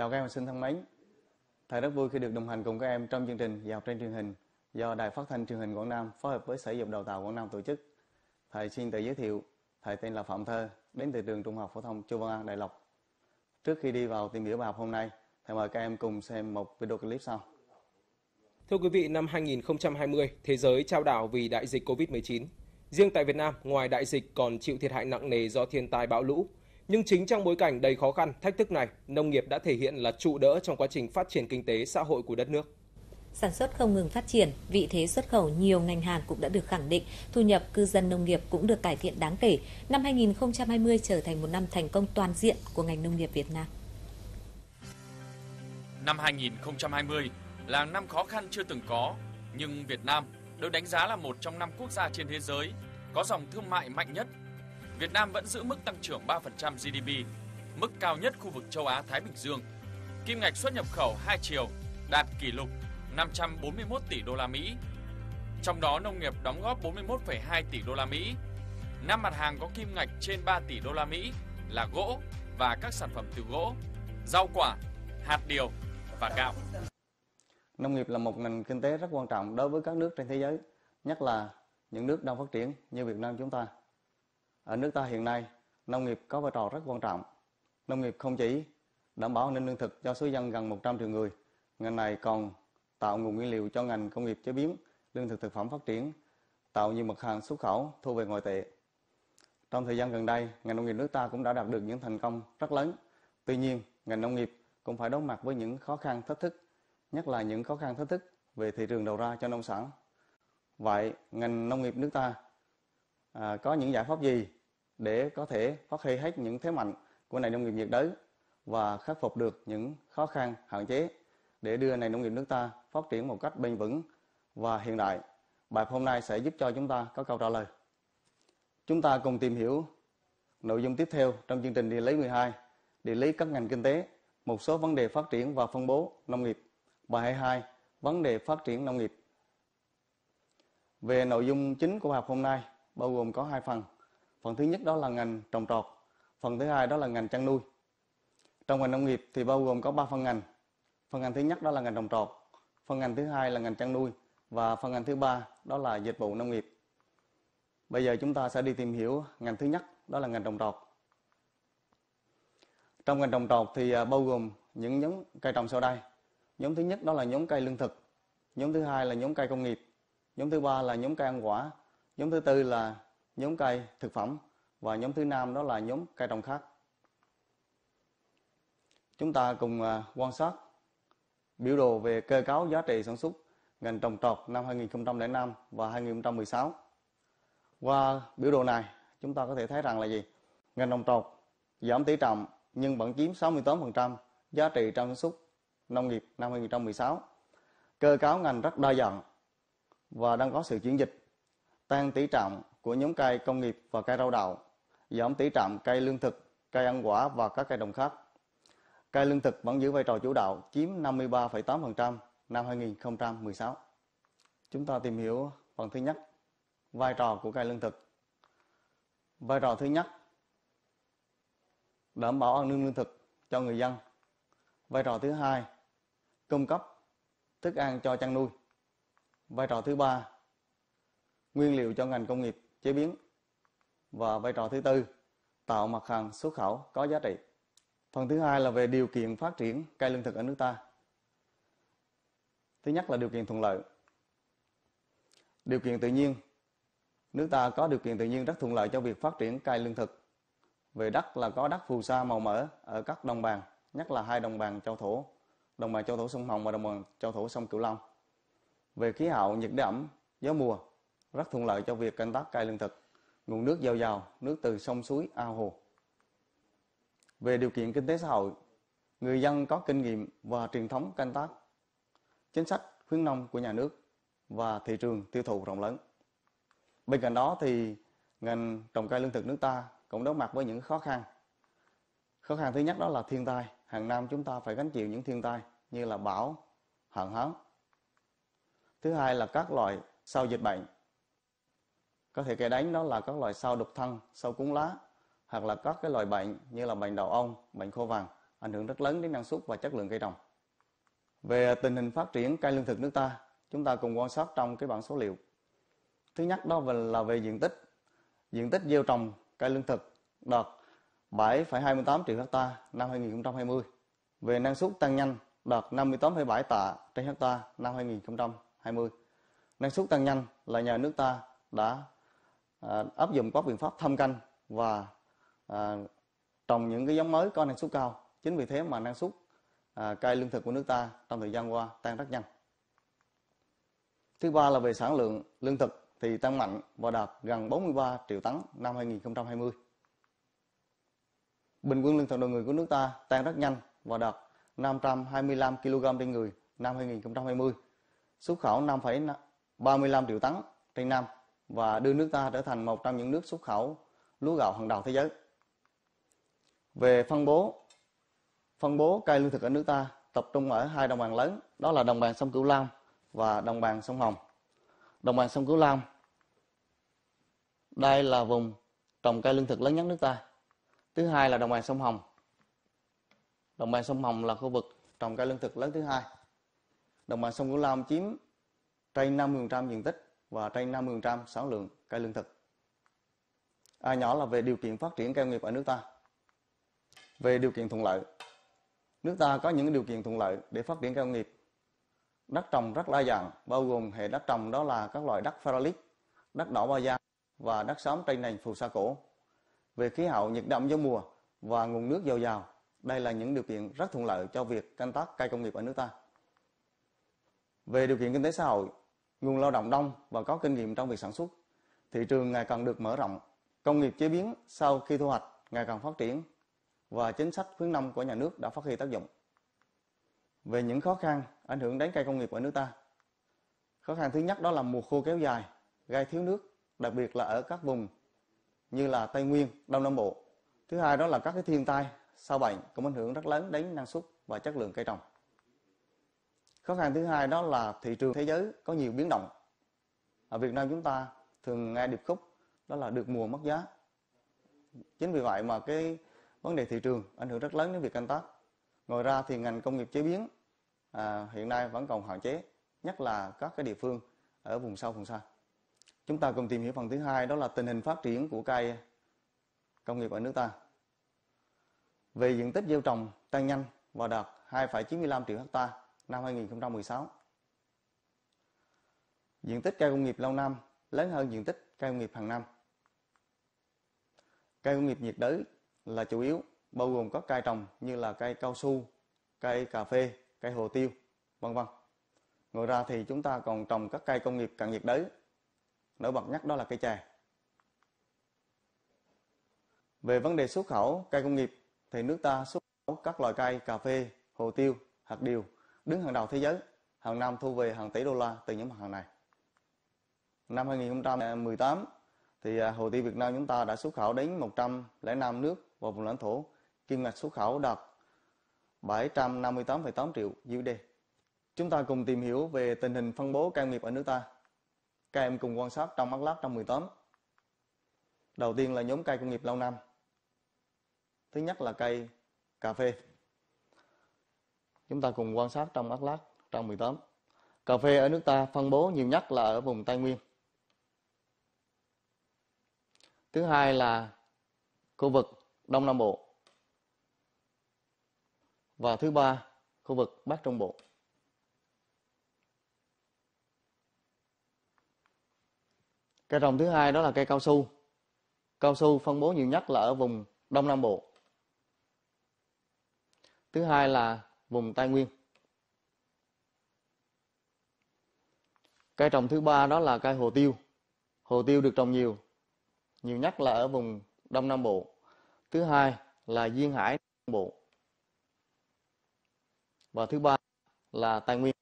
Chào các em học sinh thân mến. Thầy rất vui khi được đồng hành cùng các em trong chương trình dạy học trên truyền hình do Đài Phát thanh Truyền hình Quảng Nam phối hợp với Sở Dục Đào tạo Quảng Nam tổ chức. Thầy xin tự giới thiệu, thầy tên là Phạm Thơ, đến từ trường Trung học phổ thông Chu Văn An Đại Lộc. Trước khi đi vào tìm hiểu bài học hôm nay, thầy mời các em cùng xem một video clip sau. Thưa quý vị, năm 2020, thế giới trao đảo vì đại dịch Covid-19. Riêng tại Việt Nam, ngoài đại dịch còn chịu thiệt hại nặng nề do thiên tai bão lũ, nhưng chính trong bối cảnh đầy khó khăn, thách thức này, nông nghiệp đã thể hiện là trụ đỡ trong quá trình phát triển kinh tế xã hội của đất nước. Sản xuất không ngừng phát triển, vị thế xuất khẩu nhiều ngành hàng cũng đã được khẳng định, thu nhập cư dân nông nghiệp cũng được cải thiện đáng kể. Năm 2020 trở thành một năm thành công toàn diện của ngành nông nghiệp Việt Nam. Năm 2020 là năm khó khăn chưa từng có, nhưng Việt Nam được đánh giá là một trong năm quốc gia trên thế giới có dòng thương mại mạnh nhất Việt Nam vẫn giữ mức tăng trưởng 3% GDP, mức cao nhất khu vực châu Á Thái Bình Dương. Kim ngạch xuất nhập khẩu hai chiều đạt kỷ lục 541 tỷ đô la Mỹ. Trong đó nông nghiệp đóng góp 41,2 tỷ đô la Mỹ. Năm mặt hàng có kim ngạch trên 3 tỷ đô la Mỹ là gỗ và các sản phẩm từ gỗ, rau quả, hạt điều và gạo. Nông nghiệp là một ngành kinh tế rất quan trọng đối với các nước trên thế giới, nhất là những nước đang phát triển như Việt Nam chúng ta ở nước ta hiện nay nông nghiệp có vai trò rất quan trọng. Nông nghiệp không chỉ đảm bảo an ninh lương thực cho số dân gần 100 triệu người, ngành này còn tạo nguồn nguyên liệu cho ngành công nghiệp chế biến, lương thực thực phẩm phát triển, tạo nhiều mặt hàng xuất khẩu thu về ngoại tệ. Trong thời gian gần đây, ngành nông nghiệp nước ta cũng đã đạt được những thành công rất lớn. Tuy nhiên, ngành nông nghiệp cũng phải đối mặt với những khó khăn thách thức, nhất là những khó khăn thách thức về thị trường đầu ra cho nông sản. Vậy, ngành nông nghiệp nước ta à, có những giải pháp gì để có thể phát huy hết những thế mạnh của nền nông nghiệp nhiệt đới và khắc phục được những khó khăn hạn chế để đưa nền nông nghiệp nước ta phát triển một cách bền vững và hiện đại. Bài hôm nay sẽ giúp cho chúng ta có câu trả lời. Chúng ta cùng tìm hiểu nội dung tiếp theo trong chương trình địa lý 12, địa lý các ngành kinh tế, một số vấn đề phát triển và phân bố nông nghiệp. Bài 22, vấn đề phát triển nông nghiệp. Về nội dung chính của bài học hôm nay, bao gồm có hai phần. Phần thứ nhất đó là ngành trồng trọt, phần thứ hai đó là ngành chăn nuôi. Trong ngành nông nghiệp thì bao gồm có 3 phần ngành. Phần ngành thứ nhất đó là ngành trồng trọt, phần ngành thứ hai là ngành chăn nuôi và phần ngành thứ ba đó là dịch vụ nông nghiệp. Bây giờ chúng ta sẽ đi tìm hiểu ngành thứ nhất đó là ngành trồng trọt. Trong ngành trồng trọt thì à, bao gồm những nhóm cây trồng sau đây. Nhóm thứ nhất đó là nhóm cây lương thực, nhóm thứ hai là nhóm cây công nghiệp, nhóm thứ ba là nhóm cây ăn quả Nhóm thứ tư là nhóm cây thực phẩm và nhóm thứ năm đó là nhóm cây trồng khác. Chúng ta cùng à, quan sát biểu đồ về cơ cấu giá trị sản xuất ngành trồng trọt năm 2005 và 2016. Qua biểu đồ này, chúng ta có thể thấy rằng là gì? Ngành trồng trọt giảm tỷ trọng nhưng vẫn chiếm 68% giá trị trong sản xuất nông nghiệp năm 2016. Cơ cấu ngành rất đa dạng và đang có sự chuyển dịch tăng tỷ trọng của nhóm cây công nghiệp và cây rau đậu, giảm tỷ trọng cây lương thực, cây ăn quả và các cây đồng khác. Cây lương thực vẫn giữ vai trò chủ đạo chiếm 53,8% năm 2016. Chúng ta tìm hiểu phần thứ nhất, vai trò của cây lương thực. Vai trò thứ nhất, đảm bảo an ninh lương thực cho người dân. Vai trò thứ hai, cung cấp thức ăn cho chăn nuôi. Vai trò thứ ba, nguyên liệu cho ngành công nghiệp chế biến. Và vai trò thứ tư, tạo mặt hàng xuất khẩu có giá trị. Phần thứ hai là về điều kiện phát triển cây lương thực ở nước ta. Thứ nhất là điều kiện thuận lợi. Điều kiện tự nhiên. Nước ta có điều kiện tự nhiên rất thuận lợi cho việc phát triển cây lương thực. Về đất là có đất phù sa màu mỡ ở các đồng bằng, nhất là hai đồng bằng châu thổ, đồng bằng châu thổ sông Hồng và đồng bằng châu thổ sông Cửu Long. Về khí hậu nhiệt độ ẩm, gió mùa rất thuận lợi cho việc canh tác cây lương thực, nguồn nước dồi dào, nước từ sông suối, ao hồ. Về điều kiện kinh tế xã hội, người dân có kinh nghiệm và truyền thống canh tác, chính sách khuyến nông của nhà nước và thị trường tiêu thụ rộng lớn. Bên cạnh đó thì ngành trồng cây lương thực nước ta cũng đối mặt với những khó khăn. Khó khăn thứ nhất đó là thiên tai. Hàng năm chúng ta phải gánh chịu những thiên tai như là bão, hạn hán. Thứ hai là các loại sau dịch bệnh có thể cây đánh đó là các loại sâu đục thân sâu cúng lá hoặc là các cái loại bệnh như là bệnh đầu ong bệnh khô vàng ảnh hưởng rất lớn đến năng suất và chất lượng cây trồng về tình hình phát triển cây lương thực nước ta chúng ta cùng quan sát trong cái bảng số liệu thứ nhất đó là về diện tích diện tích gieo trồng cây lương thực đạt 7,28 triệu hecta năm 2020 về năng suất tăng nhanh đạt 58,7 tạ trên hecta năm 2020 năng suất tăng nhanh là nhờ nước ta đã À, áp dụng các biện pháp thâm canh và à, trồng những cái giống mới có năng suất cao. Chính vì thế mà năng suất à, cây lương thực của nước ta trong thời gian qua tăng rất nhanh. Thứ ba là về sản lượng lương thực thì tăng mạnh và đạt gần 43 triệu tấn năm 2020. Bình quân lương thực đầu người của nước ta tăng rất nhanh và đạt 525 kg trên người năm 2020, xuất khẩu 5,35 triệu tấn trên năm và đưa nước ta trở thành một trong những nước xuất khẩu lúa gạo hàng đầu thế giới. Về phân bố, phân bố cây lương thực ở nước ta tập trung ở hai đồng bằng lớn, đó là đồng bằng sông Cửu Long và đồng bằng sông Hồng. Đồng bằng sông Cửu Long, đây là vùng trồng cây lương thực lớn nhất nước ta. Thứ hai là đồng bằng sông Hồng. Đồng bằng sông Hồng là khu vực trồng cây lương thực lớn thứ hai. Đồng bằng sông Cửu Long chiếm trên 50% diện tích và trên 50% sản lượng cây lương thực. A nhỏ là về điều kiện phát triển cây nghiệp ở nước ta. Về điều kiện thuận lợi, nước ta có những điều kiện thuận lợi để phát triển cây nghiệp. Đất trồng rất đa dạng, bao gồm hệ đất trồng đó là các loại đất feralic, đất đỏ ba gian và đất sống trên nền phù sa cổ. Về khí hậu nhiệt động gió mùa và nguồn nước dồi dào, đây là những điều kiện rất thuận lợi cho việc canh tác cây công nghiệp ở nước ta. Về điều kiện kinh tế xã hội, nguồn lao động đông và có kinh nghiệm trong việc sản xuất. Thị trường ngày càng được mở rộng, công nghiệp chế biến sau khi thu hoạch ngày càng phát triển và chính sách khuyến nông của nhà nước đã phát huy tác dụng. Về những khó khăn ảnh hưởng đến cây công nghiệp ở nước ta. Khó khăn thứ nhất đó là mùa khô kéo dài, gây thiếu nước, đặc biệt là ở các vùng như là Tây Nguyên, Đông Nam Bộ. Thứ hai đó là các cái thiên tai, sao bệnh cũng ảnh hưởng rất lớn đến năng suất và chất lượng cây trồng khó khăn thứ hai đó là thị trường thế giới có nhiều biến động ở Việt Nam chúng ta thường nghe điệp khúc đó là được mùa mất giá chính vì vậy mà cái vấn đề thị trường ảnh hưởng rất lớn đến việc canh tác ngoài ra thì ngành công nghiệp chế biến à, hiện nay vẫn còn hạn chế nhất là các cái địa phương ở vùng sâu vùng xa chúng ta cùng tìm hiểu phần thứ hai đó là tình hình phát triển của cây công nghiệp ở nước ta về diện tích gieo trồng tăng nhanh và đạt 2,95 triệu hectare năm 2016. Diện tích cây công nghiệp lâu năm lớn hơn diện tích cây công nghiệp hàng năm. Cây công nghiệp nhiệt đới là chủ yếu, bao gồm các cây trồng như là cây cao su, cây cà phê, cây hồ tiêu, vân vân. Ngoài ra thì chúng ta còn trồng các cây công nghiệp cận nhiệt đới. Nổi bật nhất đó là cây chè. Về vấn đề xuất khẩu cây công nghiệp thì nước ta xuất khẩu các loại cây cà phê, hồ tiêu, hạt điều đứng hàng đầu thế giới, hàng năm thu về hàng tỷ đô la từ những mặt hàng này. Năm 2018 thì à, Hồ tiêu Việt Nam chúng ta đã xuất khẩu đến 105 nước và vùng lãnh thổ, kim ngạch xuất khẩu đạt 758,8 triệu USD. Chúng ta cùng tìm hiểu về tình hình phân bố cây nghiệp ở nước ta. Các em cùng quan sát trong mắt lát trong 18. Đầu tiên là nhóm cây công nghiệp lâu năm. Thứ nhất là cây cà phê. Chúng ta cùng quan sát trong Atlas trang 18. Cà phê ở nước ta phân bố nhiều nhất là ở vùng Tây Nguyên. Thứ hai là khu vực Đông Nam Bộ. Và thứ ba, khu vực Bắc Trung Bộ. Cây trồng thứ hai đó là cây cao su. Cao su phân bố nhiều nhất là ở vùng Đông Nam Bộ. Thứ hai là vùng tây nguyên cây trồng thứ ba đó là cây hồ tiêu hồ tiêu được trồng nhiều nhiều nhất là ở vùng đông nam bộ thứ hai là duyên hải nam bộ và thứ ba là Tây nguyên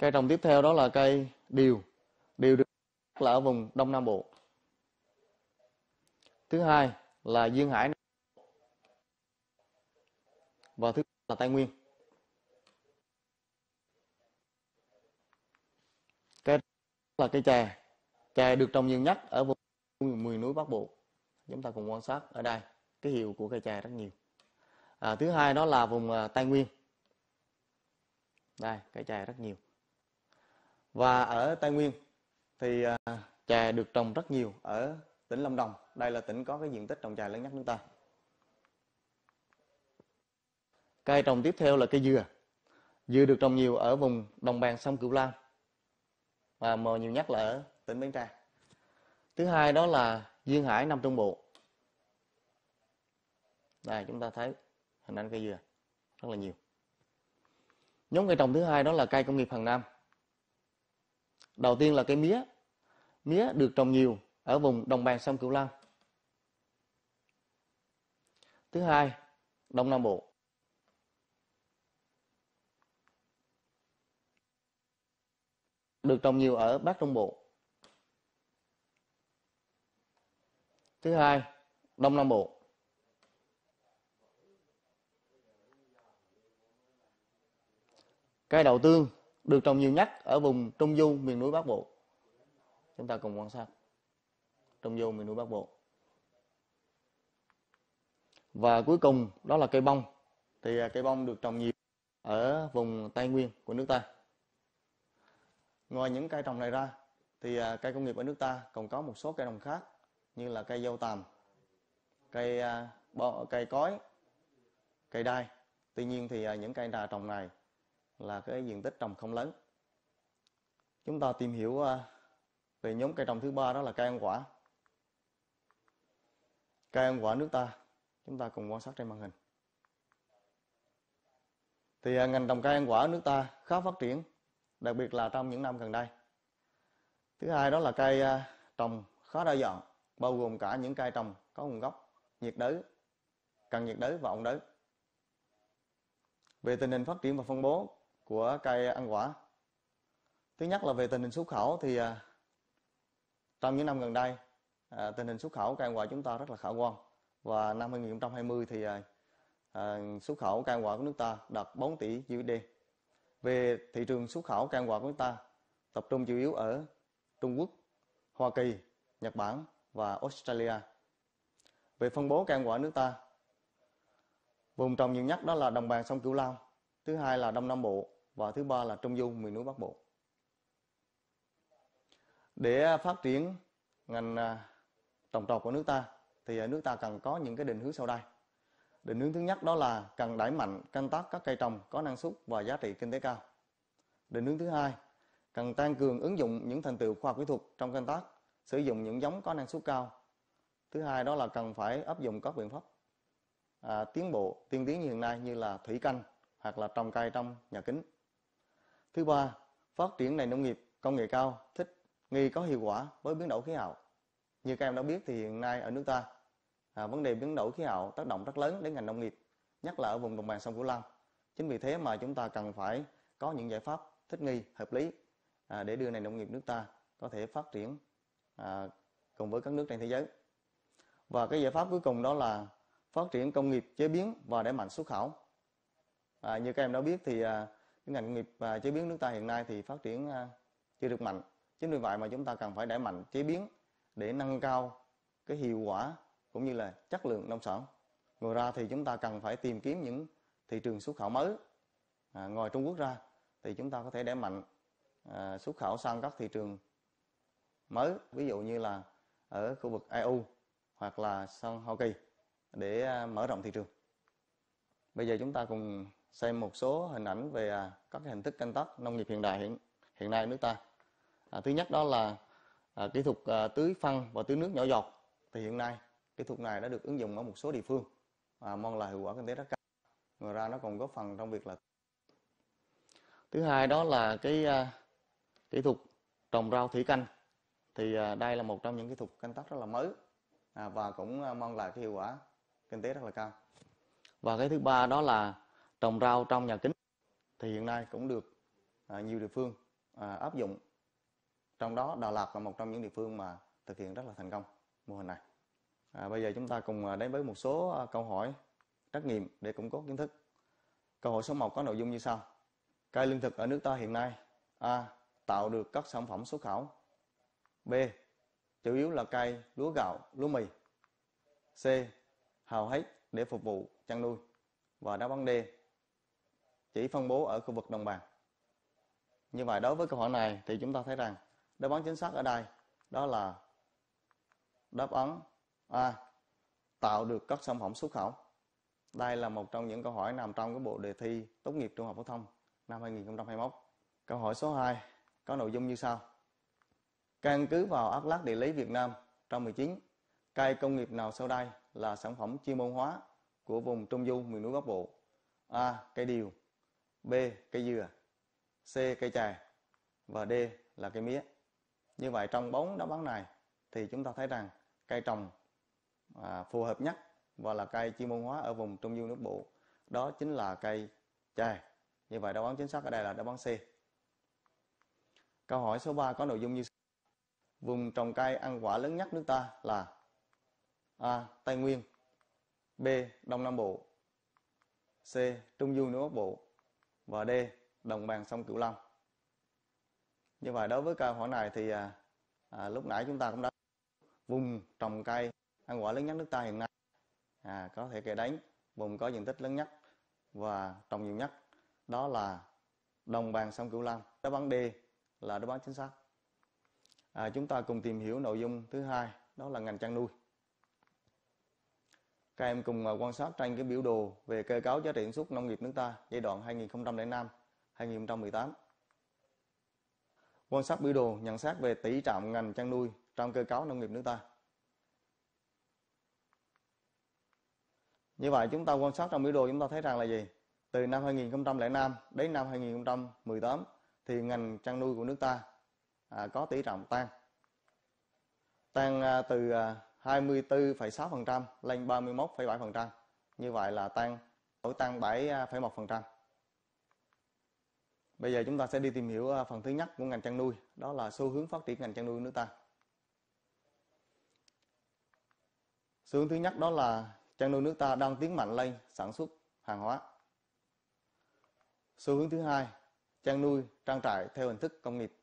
cây trồng tiếp theo đó là cây điều điều được là ở vùng đông nam bộ thứ hai là duyên hải và thứ là tây nguyên cái là cây chè chè được trồng nhiều nhất ở vùng miền núi bắc bộ chúng ta cùng quan sát ở đây cái hiệu của cây chè rất nhiều à, thứ hai đó là vùng à, tây nguyên đây cây chè rất nhiều và ở tây nguyên thì à, chè được trồng rất nhiều ở tỉnh lâm đồng đây là tỉnh có cái diện tích trồng chè lớn nhất nước ta cây trồng tiếp theo là cây dừa dừa được trồng nhiều ở vùng đồng bằng sông cửu long và mờ nhiều nhất là ở tỉnh bến tre thứ hai đó là duyên hải nam trung bộ đây chúng ta thấy hình ảnh cây dừa rất là nhiều nhóm cây trồng thứ hai đó là cây công nghiệp hàng năm đầu tiên là cây mía mía được trồng nhiều ở vùng đồng bằng sông cửu long thứ hai đông nam bộ được trồng nhiều ở bắc trung bộ thứ hai đông nam bộ cây đầu tương được trồng nhiều nhất ở vùng trung du miền núi bắc bộ chúng ta cùng quan sát trung du miền núi bắc bộ và cuối cùng đó là cây bông thì à, cây bông được trồng nhiều ở vùng tây nguyên của nước ta ngoài những cây trồng này ra thì à, cây công nghiệp ở nước ta còn có một số cây trồng khác như là cây dâu tằm cây à, bò, cây cói cây đai tuy nhiên thì những cây trà trồng này là cái diện tích trồng không lớn chúng ta tìm hiểu về nhóm cây trồng thứ ba đó là cây ăn quả cây ăn quả nước ta chúng ta cùng quan sát trên màn hình thì à, ngành trồng cây ăn quả ở nước ta khá phát triển đặc biệt là trong những năm gần đây thứ hai đó là cây à, trồng khá đa dạng bao gồm cả những cây trồng có nguồn gốc nhiệt đới cần nhiệt đới và ổn đới về tình hình phát triển và phân bố của cây ăn quả thứ nhất là về tình hình xuất khẩu thì à, trong những năm gần đây tình hình xuất khẩu cây ăn quả chúng ta rất là khả quan và năm 2020 thì uh, xuất khẩu can quả của nước ta đạt 4 tỷ USD. Về thị trường xuất khẩu can quả của nước ta tập trung chủ yếu ở Trung Quốc, Hoa Kỳ, Nhật Bản và Australia. Về phân bố can quả nước ta, vùng trồng nhiều nhất đó là đồng bằng sông Cửu Long, thứ hai là Đông Nam Bộ và thứ ba là Trung Du miền núi Bắc Bộ. Để phát triển ngành à, trồng trọt của nước ta thì à, nước ta cần có những cái định hướng sau đây. Định hướng thứ nhất đó là cần đẩy mạnh canh tác các cây trồng có năng suất và giá trị kinh tế cao. Định hướng thứ hai, cần tăng cường ứng dụng những thành tựu khoa học kỹ thuật trong canh tác, sử dụng những giống có năng suất cao. Thứ hai đó là cần phải áp dụng các biện pháp à, tiến bộ tiên tiến như hiện nay như là thủy canh hoặc là trồng cây trong nhà kính. Thứ ba, phát triển nền nông nghiệp công nghệ cao thích nghi có hiệu quả với biến đổi khí hậu. Như các em đã biết thì hiện nay ở nước ta à, vấn đề biến đổi khí hậu tác động rất lớn đến ngành nông nghiệp, nhất là ở vùng đồng bằng sông Cửu Long. Chính vì thế mà chúng ta cần phải có những giải pháp thích nghi hợp lý à, để đưa nền nông nghiệp nước ta có thể phát triển à, cùng với các nước trên thế giới. Và cái giải pháp cuối cùng đó là phát triển công nghiệp chế biến và đẩy mạnh xuất khẩu. À, như các em đã biết thì à, cái ngành nghiệp à, chế biến nước ta hiện nay thì phát triển à, chưa được mạnh. Chính vì vậy mà chúng ta cần phải đẩy mạnh chế biến để nâng cao cái hiệu quả cũng như là chất lượng nông sản. Ngoài ra thì chúng ta cần phải tìm kiếm những thị trường xuất khẩu mới à, ngoài Trung Quốc ra thì chúng ta có thể đẩy mạnh à, xuất khẩu sang các thị trường mới ví dụ như là ở khu vực EU hoặc là sang Hoa Kỳ để à, mở rộng thị trường. Bây giờ chúng ta cùng xem một số hình ảnh về à, các hình thức canh tác nông nghiệp hiện đại hiện hiện nay nước ta. À, thứ nhất đó là à, kỹ thuật à, tưới phân và tưới nước nhỏ giọt thì hiện nay kỹ thuật này đã được ứng dụng ở một số địa phương và mang lại hiệu quả kinh tế rất cao ngoài ra nó còn góp phần trong việc là thứ hai đó là cái à, kỹ thuật trồng rau thủy canh thì à, đây là một trong những kỹ thuật canh tác rất là mới à, và cũng à, mang lại cái hiệu quả kinh tế rất là cao và cái thứ ba đó là trồng rau trong nhà kính thì hiện nay cũng được à, nhiều địa phương à, áp dụng trong đó Đà Lạt là một trong những địa phương mà thực hiện rất là thành công mô hình này À, bây giờ chúng ta cùng à, đến với một số à, câu hỏi trắc nghiệm để củng cố kiến thức. Câu hỏi số 1 có nội dung như sau. Cây lương thực ở nước ta hiện nay A. Tạo được các sản phẩm xuất khẩu B. Chủ yếu là cây, lúa gạo, lúa mì C. Hào hết để phục vụ chăn nuôi Và đáp án D. Chỉ phân bố ở khu vực đồng bằng Như vậy đối với câu hỏi này thì chúng ta thấy rằng đáp án chính xác ở đây đó là đáp án à, tạo được các sản phẩm xuất khẩu đây là một trong những câu hỏi nằm trong cái bộ đề thi tốt nghiệp trung học phổ thông năm 2021 câu hỏi số 2 có nội dung như sau căn cứ vào atlas địa lý Việt Nam trong 19 cây công nghiệp nào sau đây là sản phẩm chuyên môn hóa của vùng trung du miền núi Bắc Bộ a cây điều b cây dừa c cây chè và d là cây mía như vậy trong bốn đáp án này thì chúng ta thấy rằng cây trồng à, phù hợp nhất và là cây chuyên môn hóa ở vùng trung du nước bộ đó chính là cây chè như vậy đáp án chính xác ở đây là đáp án C câu hỏi số 3 có nội dung như sau vùng trồng cây ăn quả lớn nhất nước ta là A. Tây Nguyên B. Đông Nam Bộ C. Trung du nước Bộ và D. Đồng bằng sông Cửu Long như vậy đối với câu hỏi này thì à, à, lúc nãy chúng ta cũng đã vùng trồng cây ăn quả lớn nhất nước ta hiện nay à, có thể kể đến vùng có diện tích lớn nhất và trồng nhiều nhất đó là đồng bằng sông Cửu Long. Đáp án D là đáp án chính xác. À, chúng ta cùng tìm hiểu nội dung thứ hai đó là ngành chăn nuôi. Các em cùng à, quan sát trên cái biểu đồ về cơ cấu giá trị sản xuất nông nghiệp nước ta giai đoạn 2005 2018. Quan sát biểu đồ nhận xét về tỷ trọng ngành chăn nuôi trong cơ cấu nông nghiệp nước ta. Như vậy chúng ta quan sát trong biểu đồ chúng ta thấy rằng là gì? Từ năm 2005 đến năm 2018 thì ngành chăn nuôi của nước ta à, có tỷ trọng tăng. Tăng à, từ à, 24,6% lên 31,7%. Như vậy là tăng đổi tăng 7,1%. Bây giờ chúng ta sẽ đi tìm hiểu à, phần thứ nhất của ngành chăn nuôi, đó là xu hướng phát triển ngành chăn nuôi nước ta. Xu hướng thứ nhất đó là chăn nuôi nước ta đang tiến mạnh lên sản xuất hàng hóa. Xu hướng thứ hai, chăn nuôi trang trại theo hình thức công nghiệp.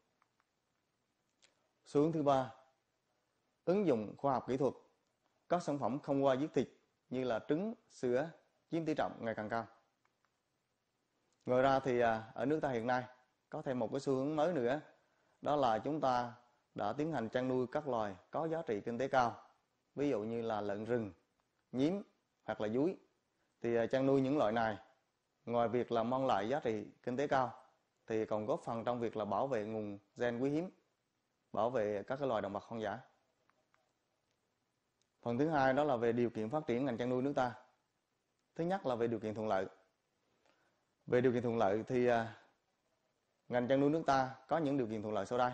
Xu hướng thứ ba, ứng dụng khoa học kỹ thuật. Các sản phẩm không qua giết thịt như là trứng, sữa chiếm tỷ trọng ngày càng cao. Ngoài ra thì à, ở nước ta hiện nay có thêm một cái xu hướng mới nữa, đó là chúng ta đã tiến hành chăn nuôi các loài có giá trị kinh tế cao, ví dụ như là lợn rừng, nhím hoặc là dúi thì à, chăn nuôi những loại này ngoài việc là mang lại giá trị kinh tế cao thì còn góp phần trong việc là bảo vệ nguồn gen quý hiếm bảo vệ các cái loài động vật hoang dã phần thứ hai đó là về điều kiện phát triển ngành chăn nuôi nước ta thứ nhất là về điều kiện thuận lợi về điều kiện thuận lợi thì à, ngành chăn nuôi nước ta có những điều kiện thuận lợi sau đây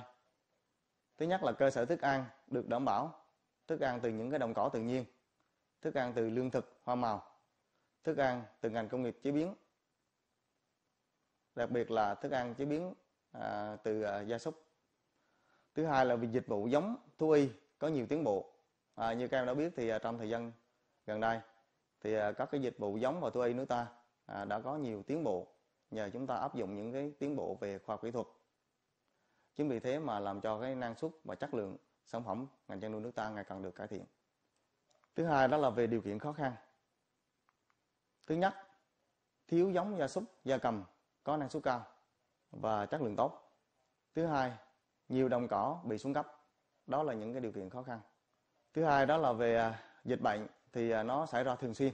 thứ nhất là cơ sở thức ăn được đảm bảo thức ăn từ những cái đồng cỏ tự nhiên thức ăn từ lương thực, hoa màu, thức ăn từ ngành công nghiệp chế biến, đặc biệt là thức ăn chế biến à, từ à, gia súc. Thứ hai là vì dịch vụ giống thú y có nhiều tiến bộ. À, như các em đã biết thì à, trong thời gian gần đây thì à, các cái dịch vụ giống và thú y nước ta à, đã có nhiều tiến bộ nhờ chúng ta áp dụng những cái tiến bộ về khoa học kỹ thuật. Chính vì thế mà làm cho cái năng suất và chất lượng sản phẩm ngành chăn nuôi nước ta ngày càng được cải thiện thứ hai đó là về điều kiện khó khăn thứ nhất thiếu giống gia súc gia cầm có năng suất cao và chất lượng tốt thứ hai nhiều đồng cỏ bị xuống cấp đó là những cái điều kiện khó khăn thứ hai đó là về à, dịch bệnh thì à, nó xảy ra thường xuyên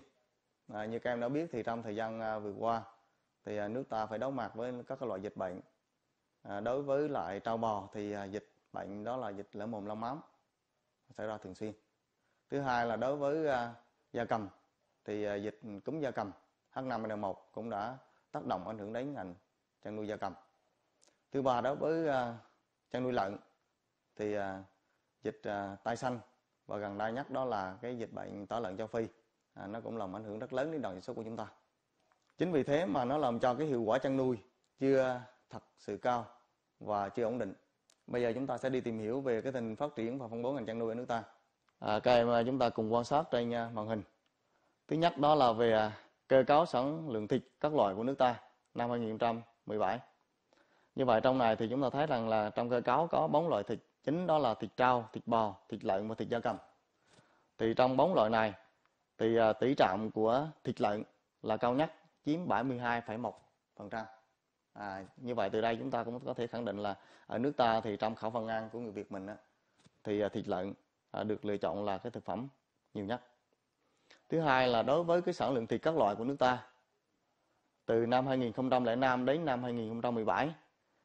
à, như các em đã biết thì trong thời gian à, vừa qua thì nước ta phải đấu mặt với các loại dịch bệnh à, đối với lại trâu bò thì dịch bệnh đó là dịch lở mồm long móng xảy ra thường xuyên thứ hai là đối với à, gia cầm thì à, dịch cúm gia cầm H5N1 cũng đã tác động ảnh hưởng đến ngành chăn nuôi gia cầm thứ ba đối với à, chăn nuôi lợn thì dịch tai xanh và gần đây nhất đó là cái dịch bệnh tả lợn châu phi à, nó cũng làm ảnh hưởng rất lớn đến đời sống của chúng ta chính vì thế mà nó làm cho cái hiệu quả chăn nuôi chưa thật sự cao và chưa ổn định bây giờ chúng ta sẽ đi tìm hiểu về cái tình phát triển và phân bố ngành chăn nuôi ở nước ta à, các em chúng ta cùng quan sát trên à, màn hình thứ nhất đó là về à, cơ cấu sản lượng thịt các loại của nước ta năm 2017 như vậy trong này thì chúng ta thấy rằng là trong cơ cấu có bốn loại thịt chính đó là thịt trâu thịt bò thịt lợn và thịt gia cầm thì trong bốn loại này thì à, tỷ trọng của thịt lợn là cao nhất chiếm 72,1%. À, như vậy từ đây chúng ta cũng có thể khẳng định là ở nước ta thì trong khẩu phần ăn của người Việt mình á, thì thịt lợn À, được lựa chọn là cái thực phẩm nhiều nhất thứ hai là đối với cái sản lượng thịt các loại của nước ta từ năm 2005 đến năm 2017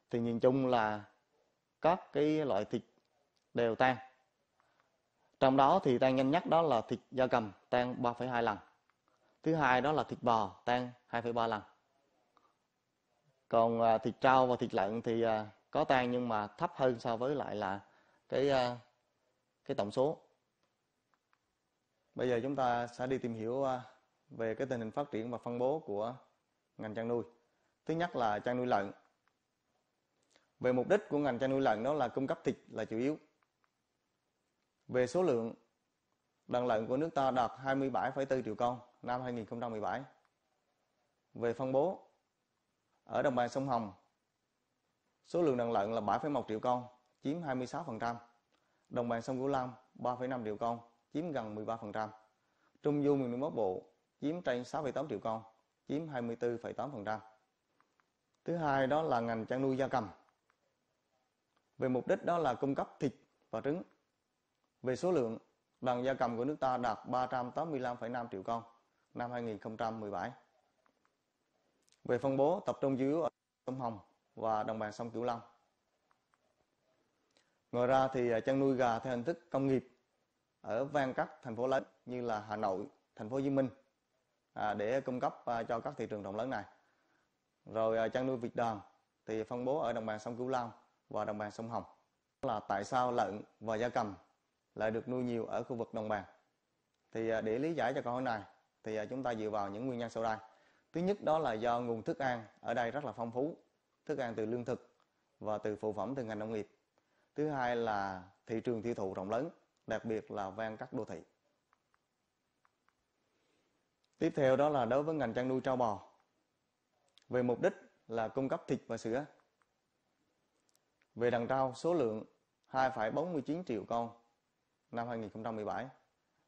thì nhìn chung là các cái loại thịt đều tăng. trong đó thì tăng nhanh nhất đó là thịt da cầm tăng 3,2 lần thứ hai đó là thịt bò tăng 2,3 lần còn à, thịt trâu và thịt lợn thì à, có tăng nhưng mà thấp hơn so với lại là cái cái tổng số bây giờ chúng ta sẽ đi tìm hiểu à, về cái tình hình phát triển và phân bố của ngành chăn nuôi thứ nhất là chăn nuôi lợn về mục đích của ngành chăn nuôi lợn đó là cung cấp thịt là chủ yếu về số lượng đàn lợn của nước ta đạt 27,4 triệu con năm 2017 về phân bố ở đồng bằng sông Hồng số lượng đàn lợn là 7,1 triệu con chiếm 26% Đồng bằng sông Cửu Long 3,5 triệu con, chiếm gần 13%. Trung du miền núi Bắc Bộ chiếm trên 6,8 triệu con, chiếm 24,8%. Thứ hai đó là ngành chăn nuôi gia cầm. Về mục đích đó là cung cấp thịt và trứng. Về số lượng, đàn gia cầm của nước ta đạt 385,5 triệu con năm 2017. Về phân bố tập trung chủ yếu ở sông Hồng và đồng bằng sông Cửu Long. Ngoài ra thì à, chăn nuôi gà theo hình thức công nghiệp ở ven các thành phố lớn như là Hà Nội, Thành phố Hồ Chí Minh à, để cung cấp à, cho các thị trường rộng lớn này. Rồi à, chăn nuôi vịt đàn thì phân bố ở đồng bằng sông Cửu Long và đồng bằng sông Hồng. là tại sao lợn và gia cầm lại được nuôi nhiều ở khu vực đồng bằng? Thì à, để lý giải cho câu hỏi này thì à, chúng ta dựa vào những nguyên nhân sau đây. Thứ nhất đó là do nguồn thức ăn ở đây rất là phong phú, thức ăn từ lương thực và từ phụ phẩm từ ngành nông nghiệp thứ hai là thị trường tiêu thụ rộng lớn đặc biệt là ven các đô thị tiếp theo đó là đối với ngành chăn nuôi trâu bò về mục đích là cung cấp thịt và sữa về đàn trâu số lượng 2,49 triệu con năm 2017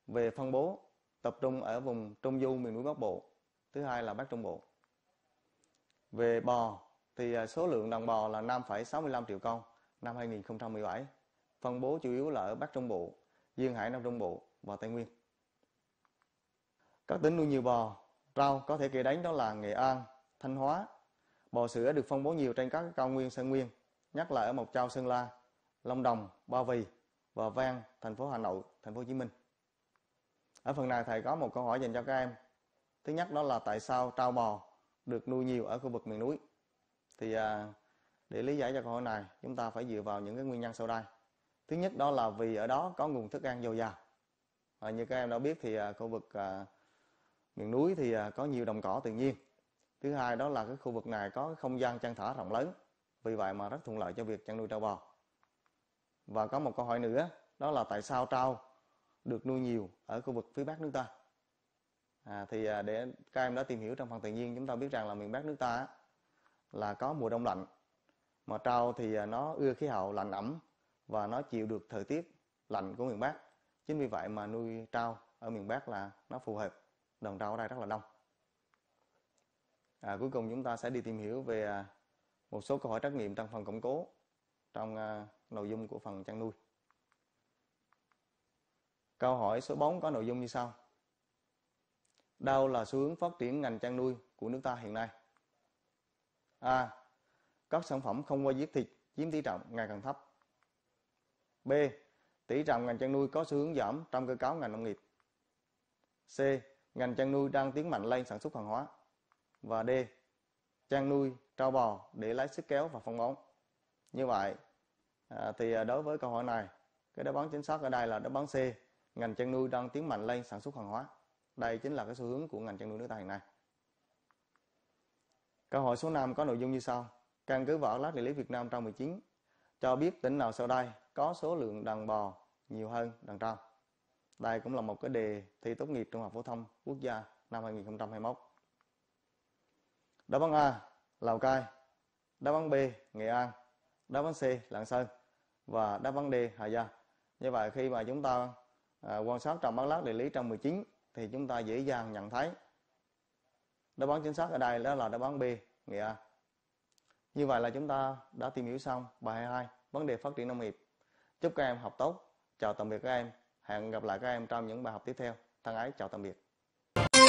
về phân bố tập trung ở vùng trung du miền núi bắc bộ thứ hai là bắc trung bộ về bò thì à, số lượng đàn bò là 5,65 triệu con năm 2017, phân bố chủ yếu là ở Bắc Trung Bộ, Duyên Hải Nam Trung Bộ và Tây Nguyên. Các tỉnh nuôi nhiều bò, rau có thể kể đến đó là Nghệ An, Thanh Hóa. Bò sữa được phân bố nhiều trên các cao nguyên Sơn Nguyên, nhất là ở Mộc Châu Sơn La, Long Đồng, Ba Vì và Vang, thành phố Hà Nội, thành phố Hồ Chí Minh. Ở phần này thầy có một câu hỏi dành cho các em. Thứ nhất đó là tại sao trâu bò được nuôi nhiều ở khu vực miền núi? Thì à, để lý giải cho câu hỏi này, chúng ta phải dựa vào những cái nguyên nhân sau đây. Thứ nhất đó là vì ở đó có nguồn thức ăn dồi dào. À, như các em đã biết thì à, khu vực à, miền núi thì à, có nhiều đồng cỏ tự nhiên. Thứ hai đó là cái khu vực này có không gian chăn thả rộng lớn, vì vậy mà rất thuận lợi cho việc chăn nuôi trâu bò. Và có một câu hỏi nữa, đó là tại sao trâu được nuôi nhiều ở khu vực phía Bắc nước ta? À, thì để các em đã tìm hiểu trong phần tự nhiên chúng ta biết rằng là miền Bắc nước ta là có mùa đông lạnh mà trâu thì à, nó ưa khí hậu lạnh ẩm và nó chịu được thời tiết lạnh của miền Bắc chính vì vậy mà nuôi trâu ở miền Bắc là nó phù hợp đồng trâu ở đây rất là đông à, cuối cùng chúng ta sẽ đi tìm hiểu về à, một số câu hỏi trắc nghiệm trong phần củng cố trong à, nội dung của phần chăn nuôi câu hỏi số 4 có nội dung như sau đâu là xu hướng phát triển ngành chăn nuôi của nước ta hiện nay a các sản phẩm không qua giết thịt chiếm tỷ trọng ngày càng thấp. B. Tỷ trọng ngành chăn nuôi có xu hướng giảm trong cơ cấu ngành nông nghiệp. C. Ngành chăn nuôi đang tiến mạnh lên sản xuất hàng hóa. Và D. Chăn nuôi trâu bò để lấy sức kéo và phân bón. Như vậy à, thì à, đối với câu hỏi này, cái đáp án chính xác ở đây là đáp án C. Ngành chăn nuôi đang tiến mạnh lên sản xuất hàng hóa. Đây chính là cái xu hướng của ngành chăn nuôi nước ta hiện nay. Câu hỏi số 5 có nội dung như sau. Căn cứ vào lát Địa lý Việt Nam trong 19 cho biết tỉnh nào sau đây có số lượng đàn bò nhiều hơn đàn trâu. Đây cũng là một cái đề thi tốt nghiệp trung học phổ thông quốc gia năm 2021. Đáp án A, Lào Cai. Đáp án B, Nghệ An. Đáp án C, Lạng Sơn. Và đáp án D, Hà Giang. Như vậy khi mà chúng ta à, quan sát trong bán lát địa lý trong 19 thì chúng ta dễ dàng nhận thấy đáp án chính xác ở đây đó là đáp án B, Nghệ An. Như vậy là chúng ta đã tìm hiểu xong bài 22 vấn đề phát triển nông nghiệp. Chúc các em học tốt. Chào tạm biệt các em. Hẹn gặp lại các em trong những bài học tiếp theo. Thân ái chào tạm biệt.